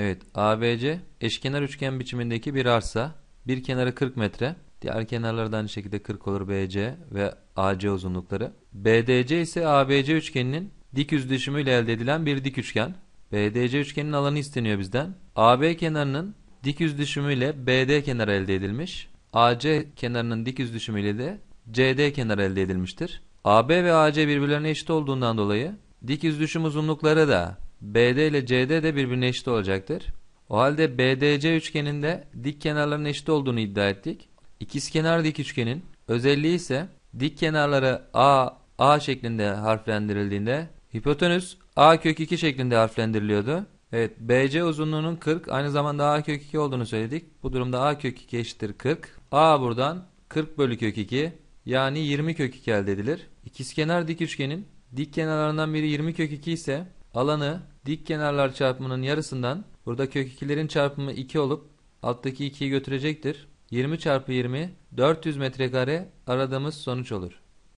Evet ABC eşkenar üçgen biçimindeki bir arsa. Bir kenarı 40 metre. Diğer kenarlar da aynı şekilde 40 olur BC ve AC uzunlukları. BDC ise ABC üçgeninin dik yüzleşimiyle elde edilen bir dik üçgen. BDC üçgeninin alanı isteniyor bizden. AB kenarının dik yüzleşimiyle BD kenarı elde edilmiş. AC kenarının dik yüzleşimiyle de CD kenarı elde edilmiştir. AB ve AC birbirlerine eşit olduğundan dolayı dik yüzleşim uzunlukları da BD ile CD de birbirine eşit olacaktır. O halde BDC üçgeninde dik kenarların eşit olduğunu iddia ettik. İkizkenar dik üçgenin özelliği ise dik kenarları A, A şeklinde harflendirildiğinde hipotenüs A kök 2 şeklinde harflendiriliyordu. Evet BC uzunluğunun 40 aynı zamanda A kök 2 olduğunu söyledik. Bu durumda A kök 2 eşittir 40. A buradan 40 bölü kök 2 yani 20 kök 2 elde edilir. İkizkenar dik üçgenin dik kenarlarından biri 20 kök 2 ise alanı dik kenarlar çarpımının yarısından burada kök 2'lerin çarpımı 2 olup alttaki 2'yi götürecektir. 20 çarpı 20 400 metrekare aradığımız sonuç olur.